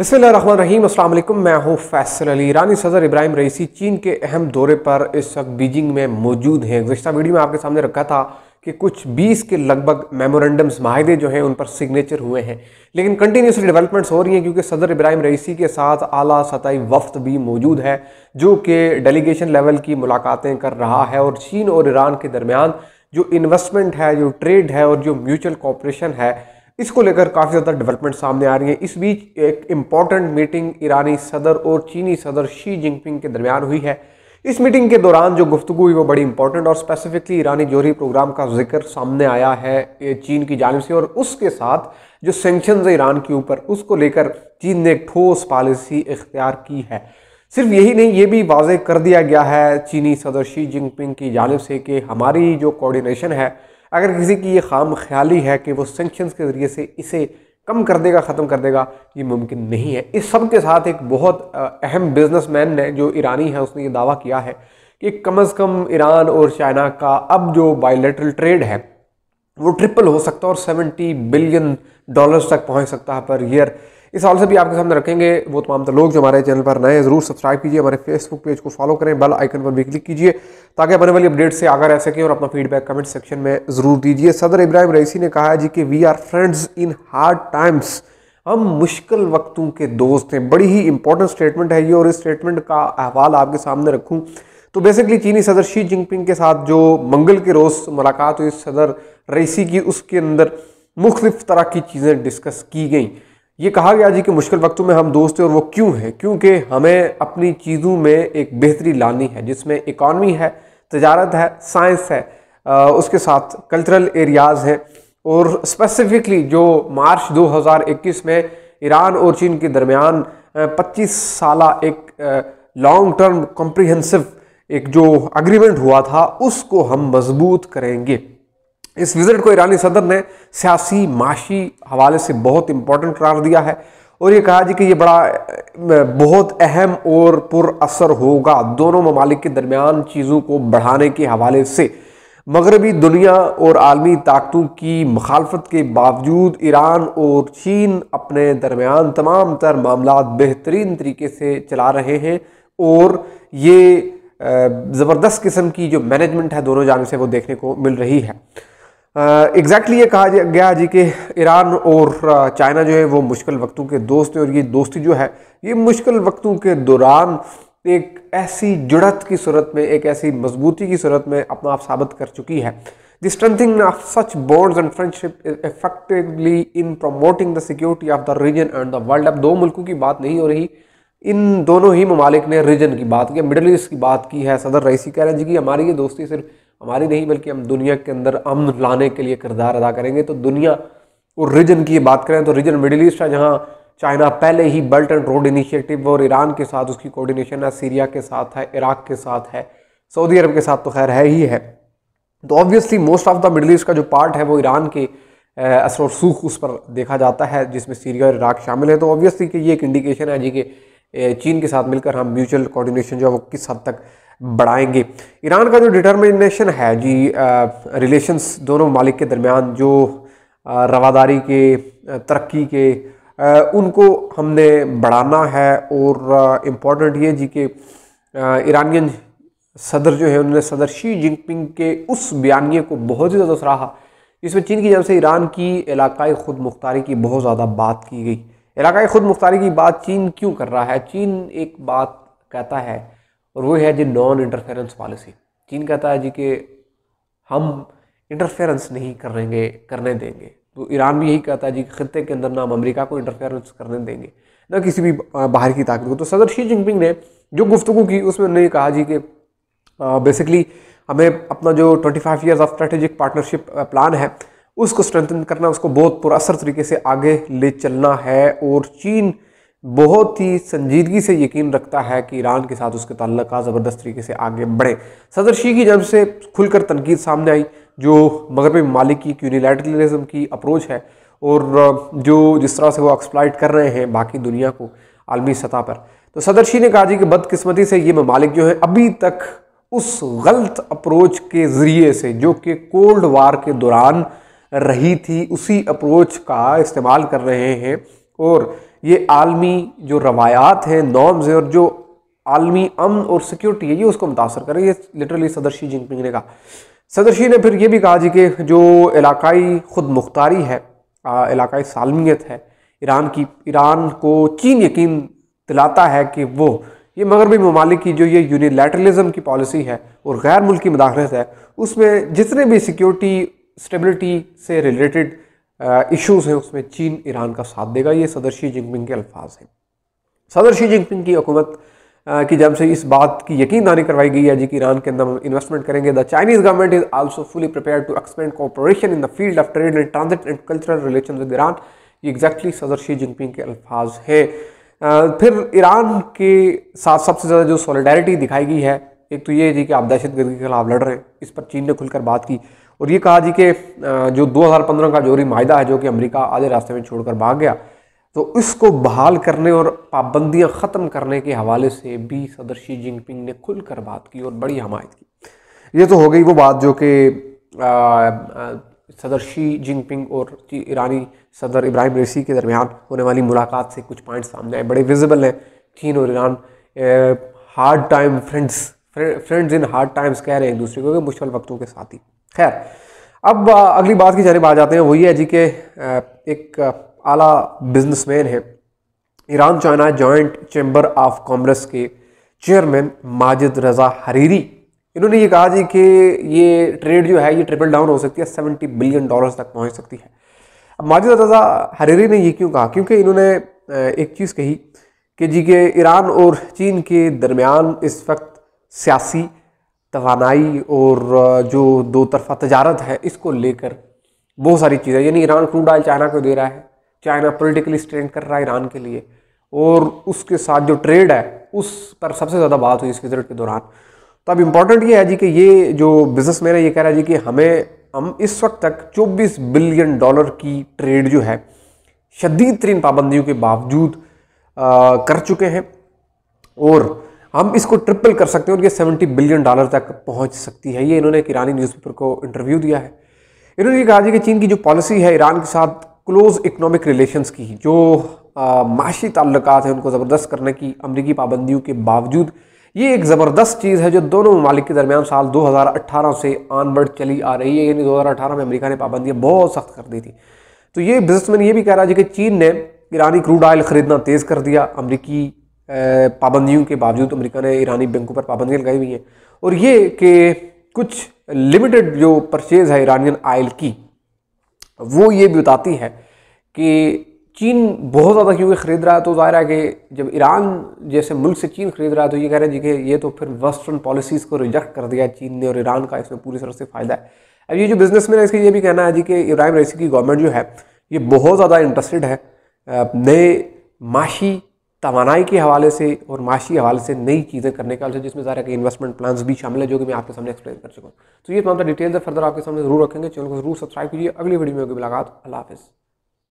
रहीम असल मैं हूँ फैसल अली ईरानी सदर इब्राहिम रईसी चीन के अहम दौरे पर इस वक्त बीजिंग में मौजूद हैं गुजशत वीडियो में आपके सामने रखा था कि कुछ 20 के लगभग मेमोरेंडम्स माहदे जो हैं उन पर सिग्नेचर हुए हैं लेकिन कंटिन्यूसली डेवलपमेंट्स हो रही हैं क्योंकि सदर इब्राहिम रईसी के साथ आला सतही वफ्त भी मौजूद है जो कि डेलीगेशन लेवल की मुलाकातें कर रहा है और चीन और ईरान के दरमियान जो इन्वेस्टमेंट है जो ट्रेड है और जो म्यूचुअल कॉपरेशन है इसको लेकर काफ़ी ज़्यादा डेवलपमेंट सामने आ रही है इस बीच एक इम्पॉर्टेंट मीटिंग ईरानी सदर और चीनी सदर शी जिनपिंग के दरमियान हुई है इस मीटिंग के दौरान जो गुफ्तु हुई वो बड़ी इंपॉर्टेंट और स्पेसिफिकली ईरानी जोहरी प्रोग्राम का जिक्र सामने आया है चीन की जानब से और उसके साथ जो सेंक्शन है ईरान के ऊपर उसको लेकर चीन ने एक ठोस पॉलिसी इख्तियार की है सिर्फ यही नहीं ये भी वाजे कर दिया गया है चीनी सदर शी जिनपिंग की जानब से कि हमारी जो कोऑर्डिनेशन है अगर किसी की ये खाम ख्याली है कि वो सेंक्शंस के ज़रिए से इसे कम कर देगा ख़त्म कर देगा ये मुमकिन नहीं है इस सब के साथ एक बहुत अहम बिजनेसमैन ने जो ईरानी है उसने ये दावा किया है कि कम अज़ कम ईरान और चाइना का अब जो बायोलेट्रल ट्रेड है वो ट्रिपल हो सकता है और 70 बिलियन डॉलर्स तक पहुंच सकता है पर ईयर इस हाल से भी आपके सामने रखेंगे वो तमाम तो लोग जो हमारे चैनल पर नए ज़रूर सब्सक्राइब कीजिए हमारे फेसबुक पेज को फॉलो करें बेल आइकन पर भी क्लिक कीजिए ताकि आने वाली अपडेट से आगे रह सकें और अपना फीडबैक कमेंट सेक्शन में ज़रूर दीजिए सदर इब्राहिम रईसी ने कहा जी कि we are friends in hard times हम मुश्किल वक्तों के दोस्त हैं बड़ी ही इंपॉर्टेंट स्टेटमेंट है ये और इस स्टेटमेंट का अहवाल आपके सामने रखूँ तो बेसिकली चीनी सदर शी जिनपिंग के साथ जो मंगल के रोज़ मुलाकात हुई सदर रईसी की उसके अंदर मुख्तफ तरह की चीज़ें डिस्कस की गई ये कहा गया जी कि मुश्किल वक्तों में हम दोस्त हैं और वो क्यों है क्योंकि हमें अपनी चीज़ों में एक बेहतरी लानी है जिसमें इकॉनमी है तजारत है साइंस है उसके साथ कल्चरल एरियाज़ हैं और स्पेसिफिकली जो मार्च 2021 में ईरान और चीन के दरमियान 25 साल एक लॉन्ग टर्म कॉम्प्रिहेंसिव एक जो अग्रीमेंट हुआ था उसको हम मजबूत करेंगे इस विजिट को ईरानी सदर ने सियासी माशी हवाले से बहुत इंपॉर्टेंट करार दिया है और ये कहा जी कि ये बड़ा बहुत अहम और पुर असर होगा दोनों ममालिक के दरमियान चीज़ों को बढ़ाने के हवाले से मगरबी दुनिया और आलमी ताकतों की मखालफत के बावजूद ईरान और चीन अपने दरमियान तमाम तर मामला बेहतरीन तरीके से चला रहे हैं और ये ज़बरदस्त किस्म की जो मैनेजमेंट है दोनों जानब से वो देखने को मिल रही है एग्जैक्टली exactly ये कहा गया जी कि ईरान और चाइना जो है वो मुश्किल वक्तों के दोस्त हैं और ये दोस्ती जो है ये मुश्किल वक्तों के दौरान एक ऐसी जुड़त की सूरत में एक ऐसी मजबूती की सूरत में अपना आप साबित कर चुकी है the strengthening of such bonds and friendship is effectively in promoting the security of the region and the world अब दो मुल्कों की बात नहीं हो रही इन दोनों ही ममालिक ने रीजन की बात की मिडल ईस्ट की बात की है सदर रईसी कह रहे हैं जी कि हमारी ये दोस्ती सिर्फ हमारी नहीं बल्कि हम दुनिया के अंदर अमन लाने के लिए किरदार अदा करेंगे तो दुनिया और रीजन की बात करें तो रीजन मिडिल ईस्ट है जहाँ चाइना पहले ही बेल्ट एंड रोड इनिशिएटिव और ईरान के साथ उसकी कोऑर्डिनेशन है सीरिया के साथ है इराक के साथ है सऊदी अरब के साथ तो खैर है ही है तो obviously most of the middle east का जो पार्ट है वो ईरान के असर और सूख उस पर देखा जाता है जिसमें सीरिया और इराक शामिल है तो ऑब्वियसली कि ये एक इंडिकेशन है जी कि चीन के साथ मिलकर हम म्यूचुअल कोऑर्डिनेशन जो है वो किस हद तक बढ़ाएंगे ईरान का जो डिटर्मिनेशन है जी रिलेशंस दोनों मालिक के दरमियान जो रवादारी के तरक्की के आ, उनको हमने बढ़ाना है और इम्पोर्टेंट ये जी कि ईरानियन सदर जो है उन्होंने सदर शी जिनपिंग के उस बयानिए को बहुत ही ज़्यादा सराहा जिसमें चीन की जब से ईरान की इलाकाई खुद मुख्तारी की बहुत ज़्यादा बात की गई इलाकाई खुद मुख्तारी की बात चीन क्यों कर रहा है चीन एक बात कहता है और वो है जी नॉन इंटरफेरेंस पॉलिसी चीन कहता है जी कि हम इंटरफेरेंस नहीं करेंगे करने देंगे तो ईरान भी यही कहता है जी खत्े के अंदर ना हम अमरीका को इंटरफेरेंस करने देंगे ना किसी भी बाहर की ताकत को तो सदर शी जिनपिंग ने जो गुफ्तु की उसमें उन्होंने कहा जी कि बेसिकली हमें अपना जो 25 five years of strategic partnership plan है उसको स्ट्रेंथन करना उसको बहुत पुरअसर तरीके से आगे ले चलना है और चीन बहुत ही संजीदगी से यकीन रखता है कि ईरान के साथ उसके का ज़बरदस्त तरीके से आगे बढ़े सदर शी की जब से खुलकर तनकीद सामने आई जो मगरबी ममालिक की की अप्रोच है और जो जिस तरह से वो एक्सप्लाइट कर रहे हैं बाकी दुनिया को आलमी सतह पर तो सदर शी ने कहा जी कि बदकस्मती से ये ममालिक जो है अभी तक उस गलत अप्रोच के ज़रिए से जो कि कोल्ड वार के दौरान रही थी उसी अप्रोच का इस्तेमाल कर रहे हैं और ये आलमी जो रवायात हैं नॉर्म्स हैं और जो आलमी अमन और सिक्योरिटी है ये उसको मुतासर करें ये लिटरली सदर शी जिनपिंग ने कहा सदर शी ने फिर ये भी कहा जी कि जो इलाकाई खुद मुख्तारी है इलाकई इलाकाई सालमियत है ईरान की ईरान को चीन यकीन दिलाता है कि वो ये मगरबी ममालिक की जो ये यूनिलैटरलिज्म की पॉलिसी है और गैर मुल्की मदाखलत है उसमें जितने भी सिक्योरिटी स्टेबिलिटी से रिलेटेड इश्यूज़ हैं उसमें चीन ईरान का साथ देगा ये सदर शी जिनपिंग के अल्फाज हैं सदर शी जिनपिंग की हुकूमत की जब से इस बात की यकीन दानी करवाई गई है जी कि ईरान के अंदर इन्वेस्टमेंट करेंगे the Chinese government is also fully prepare to expand cooperation in the field of trade and transit and cultural relation with Iran ये एग्जैक्टली सदर शी जिनपिंग के अल्फाज हैं फिर ईरान के साथ सबसे ज़्यादा जो सॉलिडारिटी दिखाई गई है एक तो ये जी कि आप दहशत गर्दी के खिलाफ लड़ रहे हैं इस पर चीन ने खुलकर बात की और ये कहा जी कि जो 2015 का जोहरी माहिदा है जो कि अमेरिका आधे रास्ते में छोड़कर भाग गया तो इसको बहाल करने और पाबंदियां ख़त्म करने के हवाले से भी सदर शी जिनपिंग ने खुलकर बात की और बड़ी हमायत की ये तो हो गई वो बात जो कि सदर शी जिनपिंग और ईरानी सदर इब्राहिम रेसी के दरमियान होने वाली मुलाकात से कुछ पॉइंट सामने आए बड़े विजिबल हैं चीन और Iran hard time friends friends in hard times कह रहे हैं एक दूसरे को कि मुश्किल वक्तों के साथ ही खैर अब अगली बात की जानब आ जाते हैं वही है जी के एक आला बिजनेसमैन है Iran China joint chamber of commerce के चेयरमैन माजिद रज़ा हरीरी इन्होंने ये कहा जी कि ये ट्रेड जो है ये ट्रिपल डाउन हो सकती है सेवेंटी बिलियन डॉलर्स तक पहुंच सकती है अब माजिद रजा हरीरी ने ये क्यों कहा क्योंकि इन्होंने एक चीज़ कही कि जी के ईरान और चीन के दरमियान इस वक्त सियासी तोानाई और जो दो तरफा तजारत है इसको लेकर बहुत सारी चीज़ें यानी ईरान क्रूड ऑयल चाइना को दे रहा है चाइना पोलिटिकली स्ट्रेंड कर रहा है ईरान के लिए और उसके साथ जो ट्रेड है उस पर सबसे ज़्यादा बात हुई इस विजिट के दौरान तो अब इम्पॉर्टेंट ये है जी कि ये जो बिजनेस मैन है ये कह रहा है जी कि हमें हम इस वक्त तक 24 बिलियन डॉलर की ट्रेड जो है शदीद तरीन पाबंदियों के बावजूद आ, कर चुके हैं और हम इसको ट्रिपल कर सकते हैं और ये 70 बिलियन डॉलर तक पहुंच सकती है ये इन्होंने एक ईरानी न्यूज़पेपर को इंटरव्यू दिया है इन्होंने ये कहा कि चीन की जो पॉलिसी है ईरान के साथ क्लोज इकनॉमिक रिलेशंस की जो माशी ताल्लुक हैं उनको ज़बरदस्त करने की अमरीकी पाबंदियों के बावजूद ये एक ज़बरदस्त चीज़ है जो दोनों ममालिक के दरमियान साल 2018 से आनवर्ड चली आ रही है यानी 2018 में अमेरिका ने पाबंदियाँ बहुत सख्त कर दी थी तो ये बिजनेसमैन ये भी कह रहा है कि चीन ने ईरानी क्रूड ऑयल ख़रीदना तेज़ कर दिया अमरीकी पाबंदियों के बावजूद अमेरिका ने ईरानी बैंकों पर पाबंदियाँ लगाई हुई हैं और ये कि कुछ लिमिटेड जो परचेज है ईरानियन आयल की वो ये भी बताती है कि चीन बहुत ज़्यादा क्योंकि ख़रीद रहा है तो ज़ाहिर है कि जब ईरान जैसे मुल्क से चीन ख़रीद रहा है तो ये कह रहे हैं जी कि ये तो फिर वेस्टर्न पॉलिसीज़ को रिजेक्ट कर दिया चीन ने और ईरान का इसमें पूरी तरह से फ़ायदा है अब ये जो बिजनेस मैन है इसका ये भी कहना है जी कि इब्राहिम रईसी की गवर्नमेंट जो है ये बहुत ज़्यादा इंटरेस्टेड है नए माशी तोानाई के हवाले से और माशी हवाले से नई चीज़ें करने का जिसमें ज़्यादा है कि इन्वेस्टमेंट प्लान्स भी शामिल है जो कि मैं आपके सामने एक्सप्लेन कर चुका हूँ तो ये तमाम डिटेल्स फर्दर आपके सामने जरूर रखेंगे चैनल को जरूर सब्सक्राइब कीजिए अगली वीडियो में होगी मुलाकात अल्लाह हाफिज़